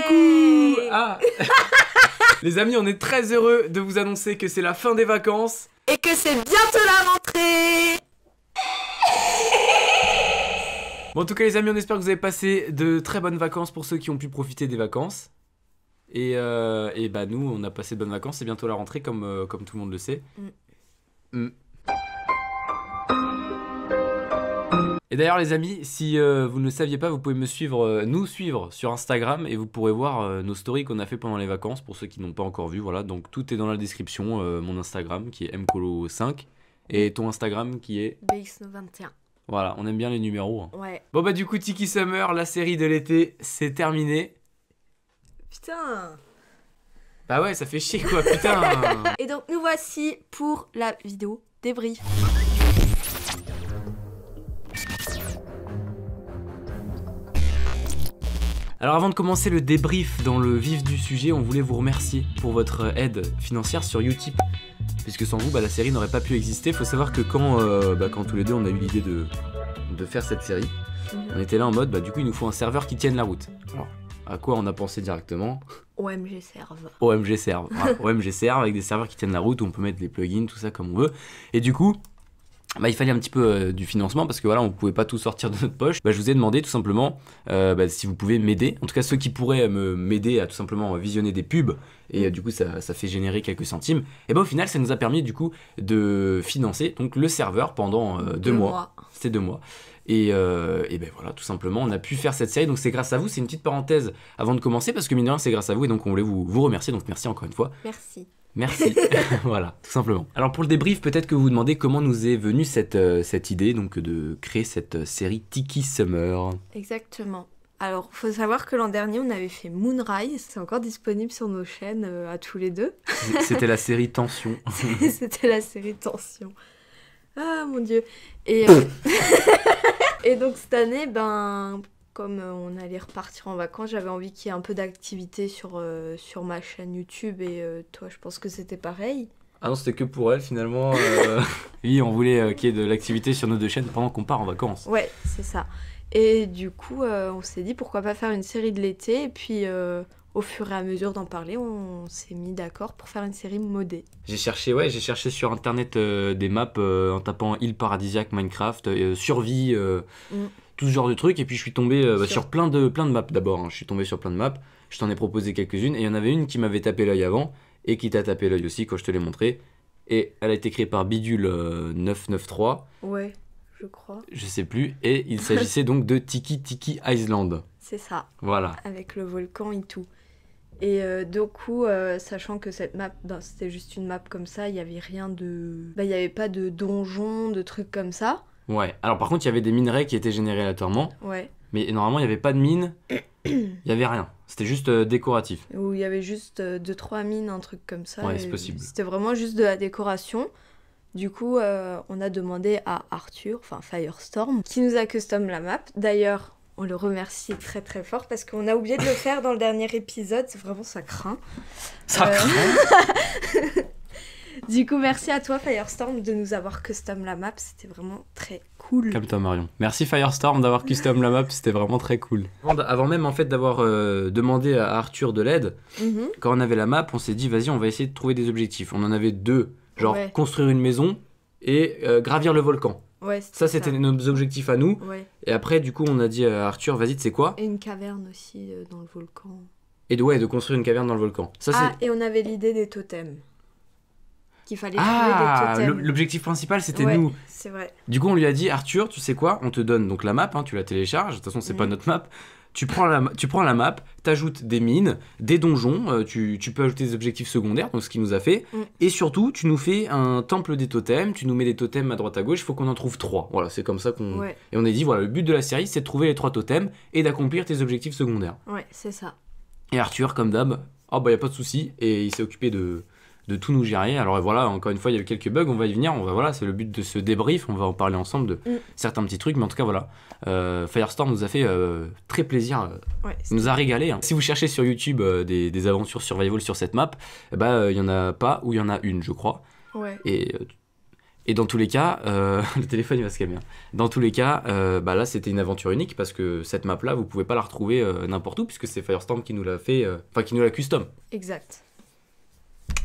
Coucou ah. Les amis, on est très heureux de vous annoncer que c'est la fin des vacances. Et que c'est bientôt la rentrée Bon, en tout cas, les amis, on espère que vous avez passé de très bonnes vacances pour ceux qui ont pu profiter des vacances. Et, euh, bah, nous, on a passé de bonnes vacances. C'est bientôt la rentrée, comme, euh, tout le monde le sait. Mm. Mm. Et d'ailleurs, les amis, si euh, vous ne le saviez pas, vous pouvez me suivre, euh, nous suivre sur Instagram et vous pourrez voir euh, nos stories qu'on a fait pendant les vacances pour ceux qui n'ont pas encore vu. Voilà, donc tout est dans la description. mon Instagram qui est mcolo5 et ton Instagram qui est bx 21 Voilà, on aime bien les numéros. Hein. Ouais. Bon bah du coup, Tiki Summer, la série de l'été, c'est terminé. Putain. Bah ouais, ça fait chier quoi, putain. et donc nous voici pour la vidéo débrief. Alors avant de commencer le débrief dans le vif du sujet, on voulait vous remercier pour votre euh, aide financière sur Utip. Puisque sans vous, bah, la série n'aurait pas pu exister. Faut savoir que quand, euh, bah, quand tous les deux on a eu l'idée de, faire cette série, mhm. on était là en mode, bah du coup il nous faut un serveur qui tienne la route. Alors, à quoi on a pensé directement OMG Serve. OMG Serve. OMG Serve avec des serveurs qui tiennent la route on peut mettre les plugins, tout ça comme on veut. Et du coup, bah, il fallait un petit peu euh, du financement parce que voilà, on ne pouvait pas tout sortir de notre poche. Bah, je vous ai demandé tout simplement euh, bah, si vous pouvez m'aider. En tout cas, ceux qui pourraient euh, m'aider à tout simplement visionner des pubs et du coup, ça, fait générer quelques centimes. Et ben au final, ça nous a permis du coup de financer donc le serveur pendant deux, mois. C'est deux mois. Et, euh, et, ben voilà, tout simplement, on a pu faire cette série. Donc c'est grâce à vous. C'est une petite parenthèse avant de commencer parce que mine de rien, c'est grâce à vous. Et donc on voulait vous, vous remercier. Donc merci encore une fois. Merci. Merci. voilà, tout simplement. Alors pour le débrief, peut-être que vous vous demandez comment nous est venue cette, euh, cette idée donc de créer cette euh, série Tiki Summer. Exactement. Alors, faut savoir que l'an dernier, on avait fait Moonrise. C'est encore disponible sur nos chaînes à tous les deux. C'était la série Tension. C'était la série Tension. Ah mon dieu. Et. Et donc cette année, ben, comme euh, on allait repartir en vacances, j'avais envie qu'il y ait un peu d'activité sur, euh, sur ma chaîne YouTube et euh, toi, je pense que c'était pareil. Ah non, c'était que pour elle finalement. oui, on voulait qu'il y ait de l'activité sur nos deux chaînes pendant qu'on part en vacances. Ouais, c'est ça. Et du coup, on s'est dit pourquoi pas faire une série de l'été et puis au fur et à mesure d'en parler, on s'est mis d'accord pour faire une série modée. J'ai cherché, ouais, j'ai cherché sur internet euh, des maps euh, en tapant île paradisiaque, Minecraft, euh, survie, mm. tout ce genre de trucs. Et puis je suis tombé bah, sur... plein de plein de maps d'abord. Hein. Je suis tombé sur plein de maps. Je t'en ai proposé quelques-unes et il y en avait une qui m'avait tapé l'œil avant et qui t'a tapé l'œil aussi quand je te l'ai montré. Et elle a été créée par Bidule 993. Ouais, je crois. Je sais plus. Et il s'agissait donc de Tiki Tiki Island. C'est ça. Voilà. Avec le volcan et et euh, du coup, euh, sachant que cette map, ben, c'était juste une map comme ça, il n'y avait rien de. Ben, il n'y avait pas de donjon, de trucs comme ça. Ouais. Alors par contre, il y avait des minerais qui étaient générés aléatoirement. Ouais. Mais normalement, il n'y avait pas de mine. Il n'y avait rien. C'était juste euh, décoratif. Ou il y avait juste 2 deux, trois mines, un truc comme ça. Ouais, c'est possible. C'était vraiment juste de la décoration. Du coup, on a demandé à Arthur, enfin Firestorm, qui nous a custom la map. D'ailleurs, on le remercie très très fort parce qu'on a oublié de le faire dans le dernier épisode. C'est vraiment ça craint. Ça euh, craint. du coup, merci à toi Firestorm de nous avoir custom la map. C'était vraiment très cool. toi Marion. Merci Firestorm d'avoir custom la map. C'était vraiment très cool. Avant même en fait d'avoir euh, demandé à Arthur de l'aide, mhm. quand on avait la map, on s'est dit vas-y, on va essayer de trouver des objectifs. On en avait deux, genre construire une maison et euh, gravir le volcan. ça, c'était nos objectifs à nous. Et après, du coup, on a dit à euh, Arthur, vas-y, tu sais quoi Et une caverne aussi euh, dans le volcan. Et de, ouais, de construire une caverne dans le volcan. ah, et on avait l'idée des totems. Qu'il fallait ah, L'objectif principal, c'était nous. C'est vrai. Du coup, on lui a dit, Arthur, tu sais quoi On te donne donc la map, hein, tu la télécharges. De toute façon, c'est pas mhm. notre map tu prends la, tu prends la map, t'ajoutes des mines, des donjons, euh, tu, tu, peux ajouter des objectifs secondaires, donc ce qui nous a fait, mm. et surtout tu nous fais un temple des totems, tu nous mets des totems à droite à gauche, il faut qu'on en trouve trois. Voilà, c'est comme ça qu'on... Et on est dit, voilà, le but de la série, c'est de trouver les trois totems et d'accomplir tes objectifs secondaires. Ouais, c'est ça. Et Arthur, comme d'hab, oh bah y a pas de souci, et il s'est occupé de, de tout nous gérer. Alors voilà, encore une fois, il y a eu quelques bugs, on va y venir, on va voilà, c'est le but de ce débrief, on va en parler ensemble de mm. certains petits trucs, mais en tout cas voilà, euh, Firestorm nous a fait euh, très plaisir, euh, nous a régalé. Hein. Si vous cherchez sur YouTube des, aventures survival sur cette map, bah il y en a pas ou il y en a une, je crois. Et et dans tous les cas, le téléphone il va se calmer. Hein. Dans tous les cas, bah là c'était une aventure unique parce que cette map là, vous pouvez pas la retrouver n'importe où puisque c'est Firestorm qui nous l'a fait, enfin qui nous l'a custom. Exact.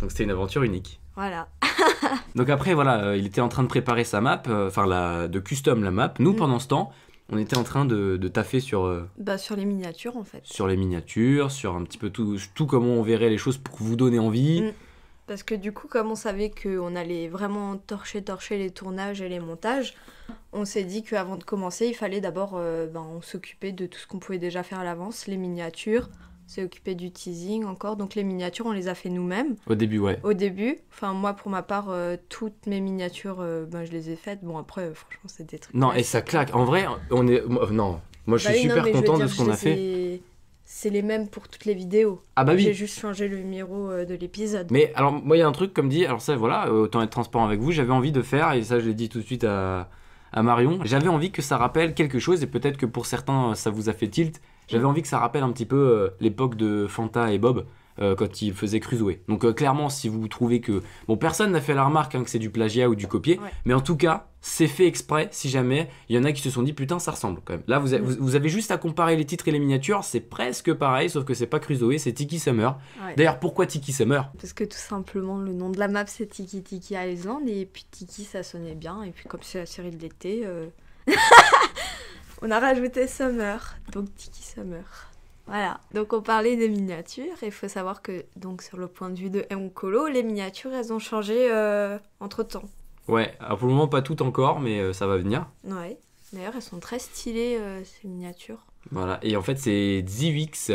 Donc c'était une aventure unique. Voilà. Donc après, voilà, euh, il était en train de préparer sa map, euh, enfin la de custom la map. Nous, mm. pendant ce temps, on était en train de, de taffer sur... Euh, bah, sur les miniatures, en fait. sur les miniatures, sur un petit peu tout, tout comment on verrait les choses pour vous donner envie. Mm. Parce que du coup, comme on savait qu'on allait vraiment torcher, torcher les tournages et les montages, on s'est dit qu'avant de commencer, il fallait d'abord ben, on s'occuper de tout ce qu'on pouvait déjà faire à l'avance, les miniatures, s'est occupé du teasing encore. Donc les miniatures, on les a fait nous-mêmes. Au début, ouais. Au début. Enfin, moi, pour ma part, euh, toutes mes miniatures, euh, ben, je les ai faites. Bon, après, euh, franchement, c'est des trucs. Non, et ça claque. En vrai, on est. Non, moi, je bah suis super content de ce qu'on a fait. C'est les mêmes pour toutes les vidéos. Ah bah oui. J'ai juste changé le numéro de l'épisode. Mais alors, moi, il y a un truc, comme dit, alors ça, voilà, autant être transparent avec vous, j'avais envie de faire, et ça, je l'ai dit tout de suite à, à Marion, j'avais envie que ça rappelle quelque chose, et peut-être que pour certains, ça vous a fait tilt, j'avais envie que ça rappelle un petit peu euh, l'époque de Fanta et Bob. Euh, quand ils faisaient Crusoe. Donc euh, clairement, si vous trouvez que... Bon, personne n'a fait la remarque hein, que c'est du plagiat ou du copier, mais en tout cas, c'est fait exprès si jamais il y en a qui se sont dit putain ça ressemble quand même. Là vous, avez mm. juste à comparer les titres et les miniatures, c'est presque pareil sauf que c'est pas Crusoe, c'est Tiki Summer. D'ailleurs pourquoi Tiki Summer Parce que tout simplement le nom de la map c'est Tiki Tiki Island et puis Tiki ça sonnait bien et puis comme c'est la série de l'été... On a rajouté Summer, donc Tiki Summer. Voilà, donc on parlait des miniatures et il faut savoir que donc sur le point de vue de colo, les miniatures elles ont changé euh, entre temps. Ouais, alors pour le moment pas toutes encore, mais euh, ça va venir. Ouais, d'ailleurs elles sont très stylées euh, ces miniatures. Voilà, et en fait c'est Ziwix,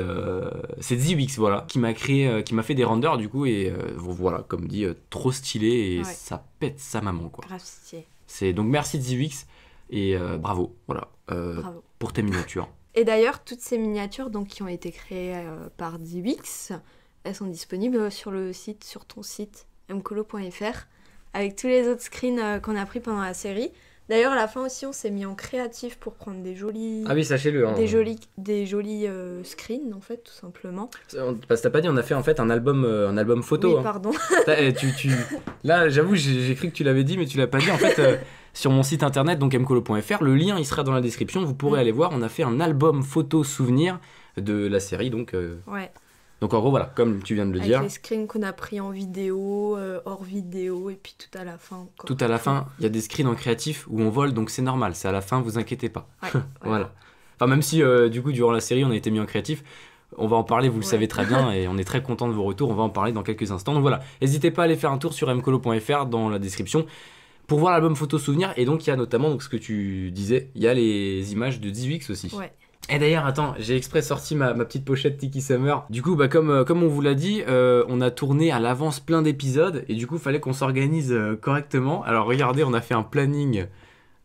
c'est Ziwix voilà, qui m'a créé, qui m'a fait des renders du coup et voilà, comme dit, trop stylé et ça pète sa maman quoi. Grave stylé. C'est donc merci Ziwix. Et euh, bravo, voilà, euh, pour tes miniatures. Et d'ailleurs, toutes ces miniatures donc, qui ont été créées euh, par Diwix, elles sont disponibles sur le site, sur ton site mcolo.fr, avec tous les autres screens qu'on a pris pendant la série. D'ailleurs, à la fin aussi, on s'est mis en créatif pour prendre des jolis. Ah oui, sachez-le. Hein. Des jolis, des jolis euh, screens, en fait, tout simplement. Euh, parce que t'as pas dit, on a fait en fait un album, euh, un album photo. Oui, hein. pardon. Eh, tu, Là, j'avoue, j'ai cru que tu l'avais dit, mais tu l'as pas dit. En fait, sur mon site internet, donc mcolo.fr, le lien il sera dans la description. Vous pourrez mm. aller voir. On a fait un album photo souvenir de la série, donc. Ouais. Donc en gros, voilà, comme tu viens de le dire. y a des screens qu'on a pris en vidéo, euh, hors vidéo, et puis tout à la fin. Tout à la fin, il y a des screens en créatif où on vole, donc c'est normal, c'est à la fin, vous inquiétez pas. voilà. Enfin, même si euh, du coup, durant la série, on a été mis en créatif, on va en parler, vous le savez très bien, et on est très content de vos retours, on va en parler dans quelques instants. Donc voilà, n'hésitez pas à aller faire un tour sur mcolo.fr dans la description pour voir l'album photo souvenir et donc il y a notamment donc ce que tu disais il y a les images de 10 aussi ouais et d'ailleurs, attends, j'ai exprès sorti ma, petite pochette Tiki Summer. Du coup, bah, comme, euh, comme on vous l'a dit, euh, on a tourné à l'avance plein d'épisodes et du coup, il fallait qu'on s'organise euh, correctement. Alors, regardez, on a fait un planning.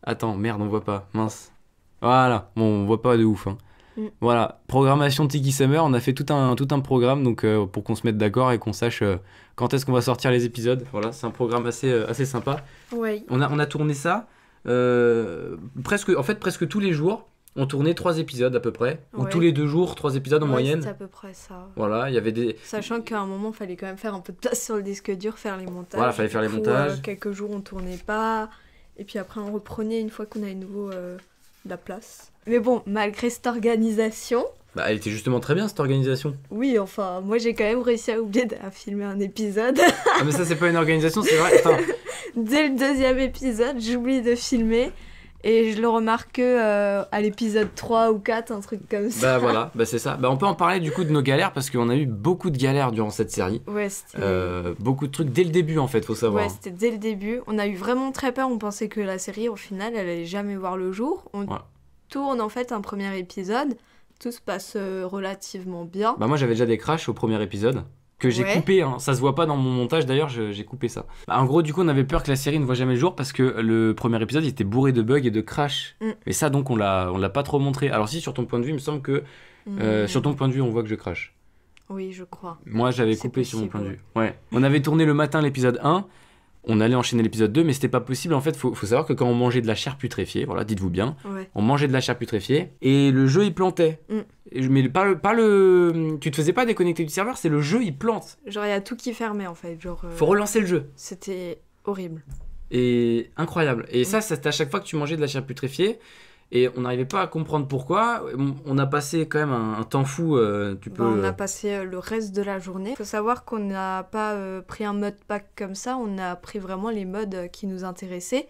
Attends, merde, on voit pas. Mince. Voilà, bon, on voit pas de ouf. Hein. Mm. Voilà, programmation Tiki Summer, on a fait tout un, tout un programme donc, pour qu'on se mette d'accord et qu'on sache quand est-ce qu'on va sortir les épisodes. Voilà, c'est un programme assez, assez sympa. Ouais. On, a, on a tourné ça presque, en fait presque tous les jours on tournait trois épisodes à peu près, ou tous les deux jours, trois épisodes en moyenne. C'est à peu près ça. Voilà, il y avait des. Sachant qu'à un moment, il fallait quand même faire un peu de place sur le disque dur, faire les montages. Voilà, fallait faire les montages. Euh, quelques jours, on tournait pas, et puis après, on reprenait une fois qu'on avait nouveau euh, de la place. Mais bon, malgré cette organisation. Bah, elle était justement très bien cette organisation. Oui, enfin, moi j'ai quand même réussi à oublier de filmer un épisode. Ah, mais ça, c'est pas une organisation, c'est vrai. Dès le deuxième épisode, j'oublie de filmer. Et je le remarque euh, à l'épisode 3 ou 4, un truc comme ça. Bah voilà, bah c'est ça. Bah on peut en parler du coup de nos galères parce qu'on a eu beaucoup de galères durant cette série. Euh, beaucoup de trucs dès le début en fait, faut savoir. Ouais, c'était dès le début. On a eu vraiment très peur. On pensait que la série, au final, elle allait jamais voir le jour. On tourne en fait un premier épisode. Tout se passe euh, relativement bien. Bah moi j'avais déjà des crashs au premier épisode que j'ai coupé, hein. ça se voit pas dans mon montage d'ailleurs, j'ai coupé ça. Bah, en gros, du coup, on avait peur que la série ne voit jamais le jour parce que le premier épisode il était bourré de bugs et de crash. Mm. Et ça, donc, on l'a, pas trop montré. Alors, si, sur ton point de vue, il me semble que. Euh, mm. Sur ton point de vue, on voit que je crash. Oui, je crois. Moi, j'avais coupé sur mon point de vue. Ouais. on avait tourné le matin l'épisode 1 on allait enchaîner l'épisode 2, mais c'était pas possible. En fait, faut, faut savoir que quand on mangeait de la chair putréfiée, voilà, dites-vous bien, on mangeait de la chair putréfiée et le jeu il plantait. Mm. Mais pas le, pas le. Tu te faisais pas déconnecter du serveur, c'est le jeu il plante. Genre, il y a tout qui fermait en fait. Genre, euh, Faut relancer le jeu. C'était horrible. Et incroyable. Et mm. ça, c'était à chaque fois que tu mangeais de la chair putréfiée. Et on n'arrivait pas à comprendre pourquoi. On a passé quand même un, temps fou. Euh, tu ben, on a euh, passé euh, le reste de la journée. Il faut savoir qu'on n'a pas pris un mode pack comme ça. On a pris vraiment les modes qui nous intéressaient.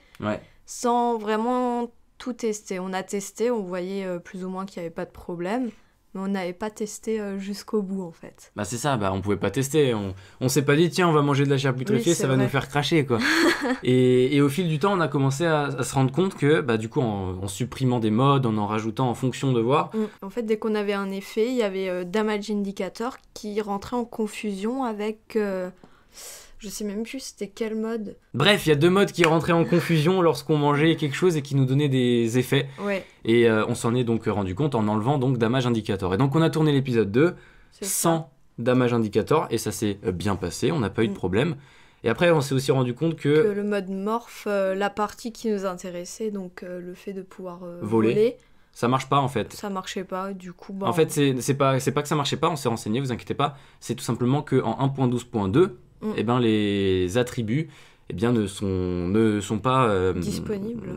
Sans vraiment tout tester. On a testé, on voyait plus ou moins qu'il n'y avait pas de problème on n'avait pas testé euh, jusqu'au bout en fait. Bah c'est ça, bah on pouvait pas tester, on, on s'est pas dit tiens on va manger de la chair putréfiée, ça va nous faire cracher quoi. et, au fil du temps on a commencé à, se rendre compte que bah du coup en, supprimant des modes, en en rajoutant en fonction de voir. Mm. En fait dès qu'on avait un effet, il y avait euh, damage indicator qui rentrait en confusion avec... Euh, je sais même plus c'était quel mode. Bref, il y a deux modes qui rentraient en confusion lorsqu'on mangeait quelque chose et qui nous donnaient des effets. Et euh, on s'en est donc rendu compte en enlevant donc Damage Indicator. Et donc on a tourné l'épisode 2 sans Damage Indicator et ça s'est euh, bien passé, on n'a pas eu de mm. problème. Et après, on s'est aussi rendu compte que... que le mode morph, euh, la partie qui nous intéressait, donc le fait de pouvoir voler, Ça ça marche pas en fait. Ça ne marchait pas, du coup. Bah, en fait, c'est pas, pas que ça marchait pas, on s'est renseigné, vous inquiétez pas. C'est tout simplement qu'en 1.12.2, Mm. Eh ben, les attributs eh bien, ne, sont, pas... Euh, Disponibles.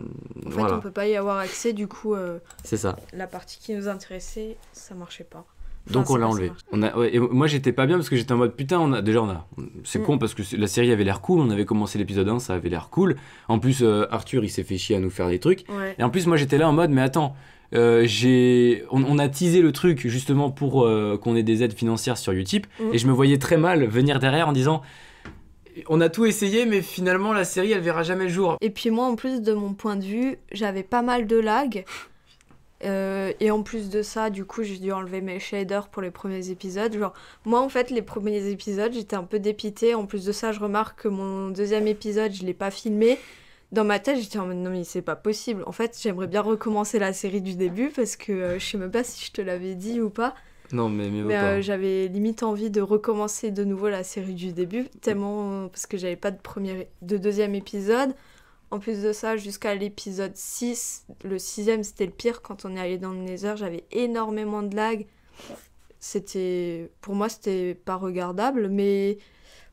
En fait, on ne peut pas y avoir accès, du coup... Euh, c'est ça. La partie qui nous intéressait, ça marchait pas. Donc on l'a enlevé. On et moi j'étais pas bien parce que j'étais en mode putain, on a, déjà on a. C'est mm. con parce que la série avait l'air cool, on avait commencé l'épisode 1, ça avait l'air cool. En plus, euh, Arthur il s'est fait chier à nous faire des trucs. Et en plus, moi j'étais là en mode, mais attends, euh, on, a teasé le truc justement pour euh, qu'on ait des aides financières sur Utip. Mm. Et je me voyais très mal venir derrière en disant. On a tout essayé, mais finalement la série elle verra jamais le jour. Et puis moi, en plus de mon point de vue, j'avais pas mal de lag. Euh, et en plus de ça, du coup, j'ai dû enlever mes shaders pour les premiers épisodes. moi, en fait, les premiers épisodes, j'étais un peu dépitée. En plus de ça, je remarque que mon deuxième épisode, je l'ai pas filmé. Dans ma tête, j'étais en mode non, mais c'est pas possible. En fait, j'aimerais bien recommencer la série du début parce que je euh, je sais même pas si je te l'avais dit ou pas. Non, mais, euh, j'avais limite envie de recommencer de nouveau la série du début, tellement parce que j'avais pas de de deuxième épisode. En plus de ça, jusqu'à l'épisode 6, le 6 sixième c'était le pire quand on est allé dans le Nether, j'avais énormément de lag. C'était pour moi c'était pas regardable mais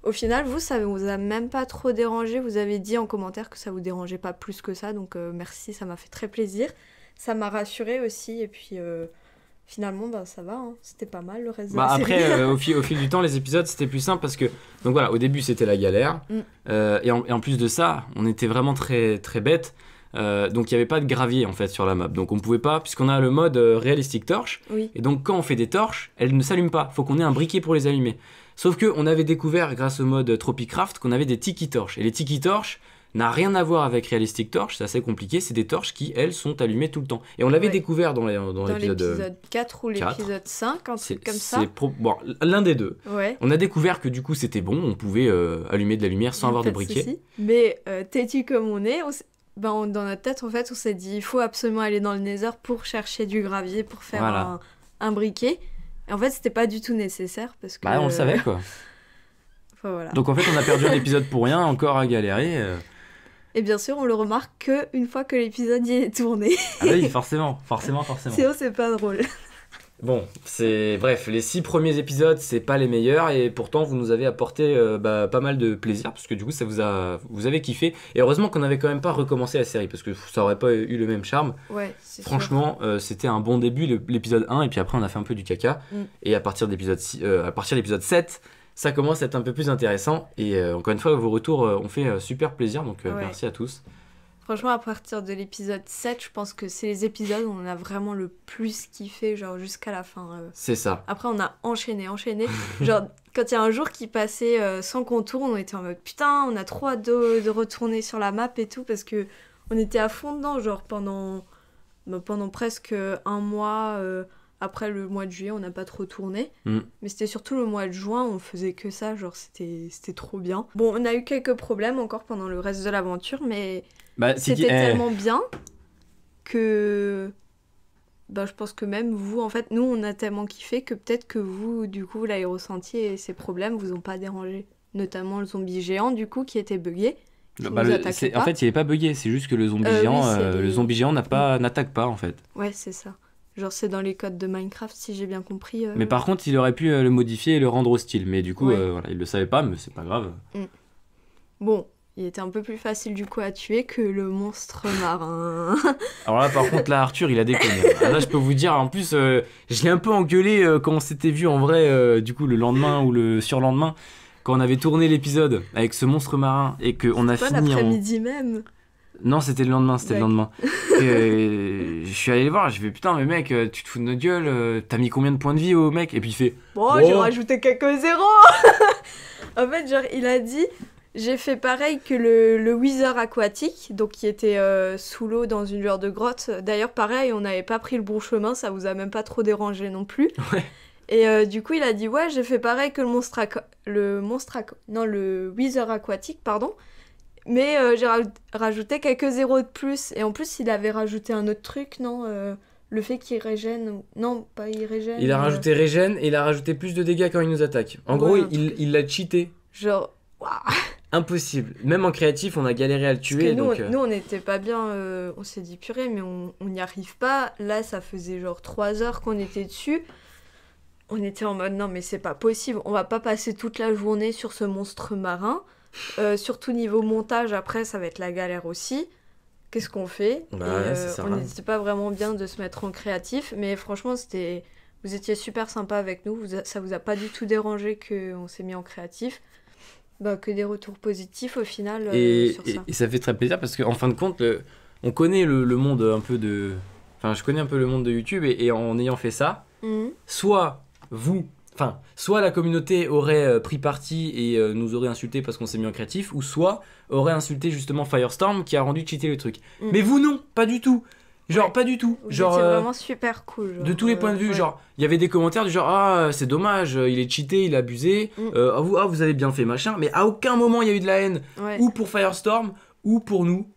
au final vous ça vous a même pas trop dérangé, vous avez dit en commentaire que ça vous dérangeait pas plus que ça donc euh, merci, ça m'a fait très plaisir. Ça m'a rassuré aussi et puis euh, finalement, ben ça va, hein. c'était pas mal le reste. Bah, après, euh, au, fil, au fil du temps, les épisodes, c'était plus simple parce que, donc voilà, au début, c'était la galère. Mm. Euh, et, en, plus de ça, on était vraiment très, très bêtes. Euh, donc il n'y avait pas de gravier en fait sur la map. Donc on pouvait pas, puisqu'on a le mode Realistic torche. Et donc quand on fait des torches, elles ne s'allument pas. Faut qu'on ait un briquet pour les allumer. Sauf que on avait découvert grâce au mode Tropicraft qu'on avait des tiki torches. Et les tiki torches, n'a rien à voir avec Realistic Torch, c'est assez compliqué, c'est des torches qui, elles, sont allumées tout le temps. Et on l'avait découvert dans l'épisode dans, l'épisode 4 euh, ou l'épisode 5, un truc comme ça. l'un des deux. On a découvert que du coup c'était bon, on pouvait euh, allumer de la lumière sans avoir de briquet. Mais euh, têtu comme on est, ben dans notre tête, en fait, on s'est dit il faut absolument aller dans le Nether pour chercher du gravier, pour faire un, briquet. Et en fait, c'était pas du tout nécessaire parce que. Bah, on le savait quoi. Donc en fait, on a perdu un épisode pour rien, encore à galérer. Et bien sûr, on le remarque que une fois que l'épisode y est tourné. ah bah oui, forcément, forcément, forcément. Sinon, c'est pas drôle. Bon, c'est bref, les six premiers épisodes, c'est pas les meilleurs et pourtant vous nous avez apporté euh, bah, pas mal de plaisir parce que du coup ça vous a, vous avez kiffé et heureusement qu'on n'avait quand même pas recommencé la série parce que ça aurait pas eu le même charme. Ouais. Franchement, euh, c'était un bon début l'épisode 1 et puis après on a fait un peu du caca mm. et à partir d'épisode 6... Euh, à partir de l'épisode 7, ça commence à être un peu plus intéressant. Et euh, encore une fois, vos retours euh, ont fait euh, super plaisir, donc merci à tous. Franchement, à partir de l'épisode 7, je pense que c'est les épisodes où on a vraiment le plus kiffé, genre jusqu'à la fin. C'est ça. Après, on a enchaîné, enchaîné. genre, quand il y a un jour qui passait sans sans contour, on était en mode putain, on a trop hâte de, retourner sur la map et tout, parce que on était à fond dedans, genre pendant, bah, pendant presque un mois. Après le mois de juillet, on n'a pas trop tourné. Mm. Mais c'était surtout le mois de juin, on faisait que ça, genre c'était trop bien. Bon, on a eu quelques problèmes encore pendant le reste de l'aventure, mais bah, c'était eh. tellement bien que bah, je pense que même vous, en fait, nous, on a tellement kiffé que peut-être que vous, du coup, vous l'avez ressenti et ces problèmes vous ont pas dérangé. Notamment le zombie géant, du coup, qui était bugué bah, En fait, il n'est pas bugué c'est juste que le zombie euh, géant, euh, le zombie géant n'a pas, n'attaque pas, en fait. Ouais, c'est ça. Genre, c'est dans les codes de Minecraft, si j'ai bien compris. Euh. Mais par contre, il aurait pu euh, le modifier et le rendre hostile. Mais du coup, euh, il le savait pas, mais c'est pas grave. Mm. Bon, il était un peu plus facile du coup à tuer que le monstre marin. Alors là, par contre, là, Arthur, il a déconné. Ah, là, je peux vous dire, en plus, je l'ai un peu engueulé quand on s'était vu en vrai, du coup, le lendemain ou le surlendemain, quand on avait tourné l'épisode avec ce monstre marin et qu'on a pas fini. L'après-midi même. Non, c'était le lendemain, c'était le lendemain. Et, euh, je suis allé le voir, je fais putain, mais mec, euh, tu te fous de notre gueule, euh, t'as mis combien de points de vie au mec Et puis il fait Bon, oh. j'ai rajouté quelques zéros En fait, genre, il a dit J'ai fait pareil que le, le aquatique, donc qui était sous l'eau dans une genre de grotte. D'ailleurs, pareil, on n'avait pas pris le bon chemin, ça vous a même pas trop dérangé non plus. Et du coup, il a dit Ouais, j'ai fait pareil que le monstre. Le monstre. Non, le wizard aquatique, pardon. Mais euh, j'ai rajouté quelques zéros de plus. Et en plus, il avait rajouté un autre truc, non euh, Le fait qu'il régène. Non, pas il régène. Il a euh. rajouté régène et il a rajouté plus de dégâts quand il nous attaque. En gros, il l'a cheaté. Genre. Impossible. Même en créatif, on a galéré à le tuer. Nous, nous, on n'était pas bien. on s'est dit, purée, mais on n'y arrive pas. Là, ça faisait genre 3 heures qu'on était dessus. On était en mode, non, mais c'est pas possible. On va pas passer toute la journée sur ce monstre marin. Euh, surtout niveau montage, après, ça va être la galère aussi. Qu'est-ce qu'on fait bah euh, On n'était pas vraiment bien de se mettre en créatif, mais franchement, c'était... Vous étiez super sympa avec nous, ça vous a pas du tout dérangé qu'on s'est mis en créatif. Bah, que des retours positifs au final. Euh, et, ça. fait très plaisir parce qu'en fin de compte, on connaît le, monde un peu de. Enfin, je connais un peu le monde de YouTube et, en ayant fait ça, mhm. soit vous, Enfin, soit la communauté aurait euh, pris parti et euh, nous aurait insulté parce qu'on s'est mis en créatif, ou soit aurait insulté justement Firestorm qui a rendu cheater le truc. Mm. Mais vous non, pas du tout. Genre pas du tout. genre euh, vraiment super cool. de tous les points de vue, genre il y avait des commentaires du genre ah c'est dommage, il est cheaté, il a abusé, mm. ah, vous, ah, vous avez bien fait machin, mais à aucun moment il y a eu de la haine ou pour Firestorm ou pour nous.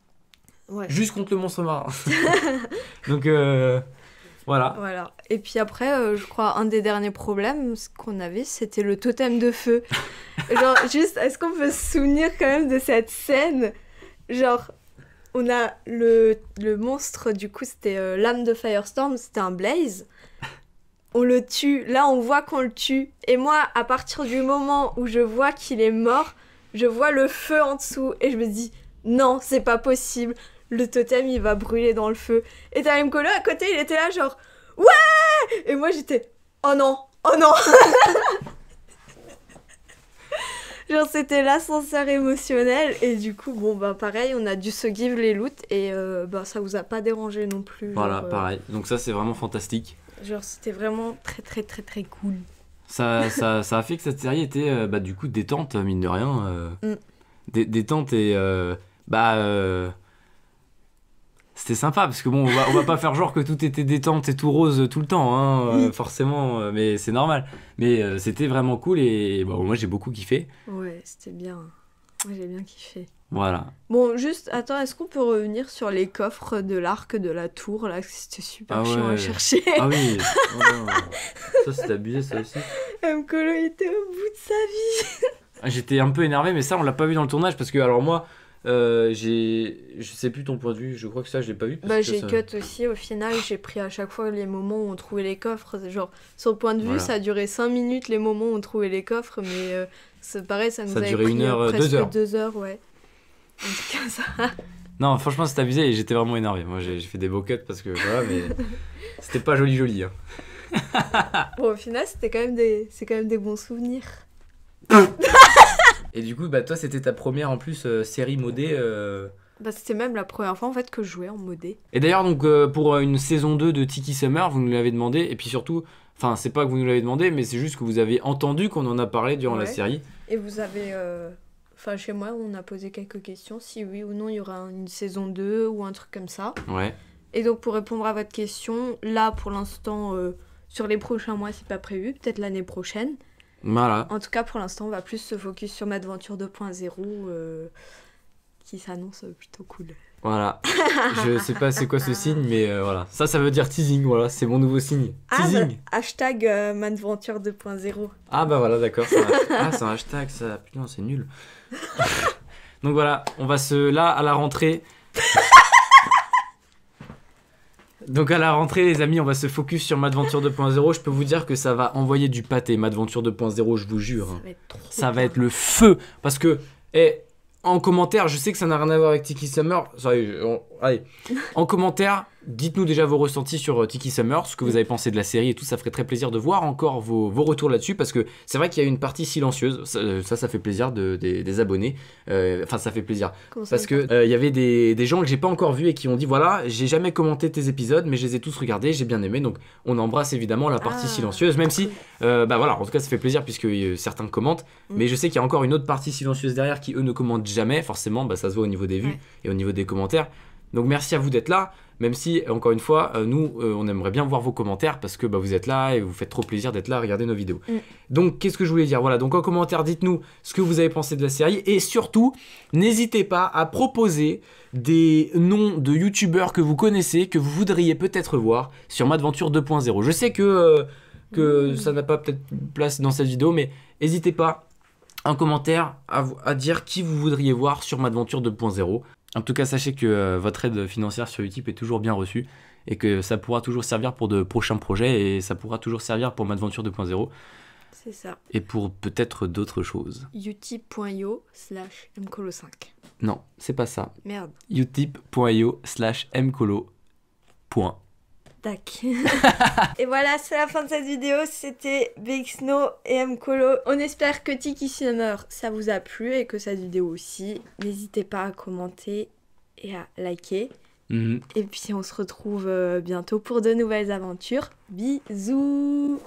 Juste contre le monstre marin. Donc euh, voilà. voilà. Et puis après, euh, je crois, un des derniers problèmes qu'on avait, c'était le totem de feu. Genre, juste, est-ce qu'on peut se souvenir quand même de cette scène Genre, on a le, le monstre, du coup, c'était euh, l'âme de Firestorm, c'était un blaze. On le tue, là on voit qu'on le tue. Et moi, à partir du moment où je vois qu'il est mort, je vois le feu en dessous et je me dis, non, c'est pas possible le totem il va brûler dans le feu. Et même à côté il était là genre ouais et moi j'étais oh non oh non genre c'était l'ascenseur émotionnel et du coup bon bah pareil on a dû se give les loots et euh, bah ça vous a pas dérangé non plus. Voilà euh, pareil donc ça c'est vraiment fantastique. Genre c'était vraiment très très très très cool. Ça, ça, ça a fait que cette série était euh, bah, du coup détente mine de rien. Euh. Mm. Détente et bah c'était sympa parce que bon, on va, va pas faire genre que tout était détente et tout rose tout le temps, hein, euh, forcément, euh, mais c'est normal. Mais euh, c'était vraiment cool et bon, moi j'ai beaucoup kiffé. Ouais, c'était bien. Moi j'ai bien kiffé. Voilà. Bon, juste, attends, est-ce qu'on peut revenir sur les coffres de l'arc de la tour là C'était super ah chiant à chercher. Ah oui Ça, c'est abusé, ça aussi. M. était au bout de sa vie ah, J'étais un peu énervé, mais ça, on l'a pas vu dans le tournage parce que, alors moi, euh, j'ai, je sais plus ton point de vue, je crois que ça, je l'ai pas vu. bah, j'ai cut aussi, au final, j'ai pris à chaque fois les moments où on trouvait les coffres. Genre, sur le point de vue, ça a duré 5 minutes les moments où on trouvait les coffres, mais euh, c'est pareil, ça nous ça avait duré pris une euh, heure, presque deux heures. Deux heures, ouais. En tout cas, ça. Non, franchement, c'est abusé et j'étais vraiment énervé. Moi, j'ai, fait des beaux cuts parce que voilà, mais c'était pas joli, joli. Hein. bon, au final, c'était quand même des, c'est quand même des bons souvenirs. Et du coup, bah, toi, c'était ta première en plus euh, série modée. Euh. Bah, c'était même la première fois en fait que je jouais en modée Et d'ailleurs, donc euh, pour une saison 2 de Tiki Summer, vous nous l'avez demandé, et puis surtout, enfin, c'est pas que vous nous l'avez demandé, mais c'est juste que vous avez entendu qu'on en a parlé durant la série. Et vous avez. Enfin, chez moi, on a posé quelques questions, si oui ou non il y aura une saison 2 ou un truc comme ça. Ouais. Et donc, pour répondre à votre question, là, pour l'instant, sur les prochains mois, c'est pas prévu, peut-être l'année prochaine. Voilà. En tout cas, pour l'instant, on va plus se focus sur Madventure 2.0 euh, qui s'annonce plutôt cool. Voilà. je sais pas c'est quoi ce signe, mais euh, voilà. Ça, ça veut dire teasing, voilà. C'est mon nouveau signe. Ah, teasing. Bah, hashtag euh, Madventure 2.0. Ah, bah voilà, d'accord. ah, c'est un hashtag, ça. Putain, c'est nul. Donc voilà, on va se. Là, à la rentrée. Donc à la rentrée, les amis, on va se focus sur Madventure 2.0. Je peux vous dire que ça va envoyer du pâté, Madventure 2.0, je vous jure. Ça va être, le feu. Parce que, et eh, en commentaire, je sais que ça n'a rien à voir avec Tiki Summer. En commentaire, Dites-nous déjà vos ressentis sur euh, Tiki Summer, ce que vous avez pensé de la série et tout. Ça ferait très plaisir de voir encore vos, retours là-dessus parce que c'est vrai qu'il y a une partie silencieuse. Ça, euh, ça, fait plaisir des, abonnés. Euh, enfin, ça fait plaisir. parce qu'il il y avait des, gens que j'ai pas encore vus et qui ont dit voilà, j'ai jamais commenté tes épisodes, mais je les ai tous regardés, j'ai bien aimé. Donc, on embrasse évidemment la partie ah. silencieuse, même si, bah voilà, en tout cas, ça fait plaisir puisque certains commentent. Mm. Mais je sais qu'il y a encore une autre partie silencieuse derrière qui, eux, ne commentent jamais. Forcément, bah, ça se voit au niveau des vues et au niveau des commentaires. Donc merci à vous d'être là, même si, encore une fois, euh, nous, euh, on aimerait bien voir vos commentaires parce que bah, vous êtes là et vous faites trop plaisir d'être là, à regarder nos vidéos. Mm. Donc qu'est-ce que je voulais dire Voilà, donc en commentaire, dites-nous ce que vous avez pensé de la série et surtout, n'hésitez pas à proposer des noms de youtubeurs que vous connaissez, que vous voudriez peut-être voir sur Madventure 2.0. Je sais que, euh, mm. ça n'a pas peut-être place dans cette vidéo, mais n'hésitez pas en commentaire à, dire qui vous voudriez voir sur Madventure 2.0. En tout cas, sachez que euh, votre aide financière sur Utip est toujours bien reçue et que ça pourra toujours servir pour de prochains projets et ça pourra toujours servir pour Madventure 2.0. C'est ça. Et pour peut-être d'autres choses. utip.io slash mcolo5. Non, c'est pas ça. Merde. utip.io slash mcolo. Tac. et voilà, c'est la fin de cette vidéo. C'était snow et Mkolo. On espère que Tiki Summer, ça vous a plu et que cette vidéo aussi. N'hésitez pas à commenter et à liker. Mhm. Et puis on se retrouve euh, bientôt pour de nouvelles aventures. Bisous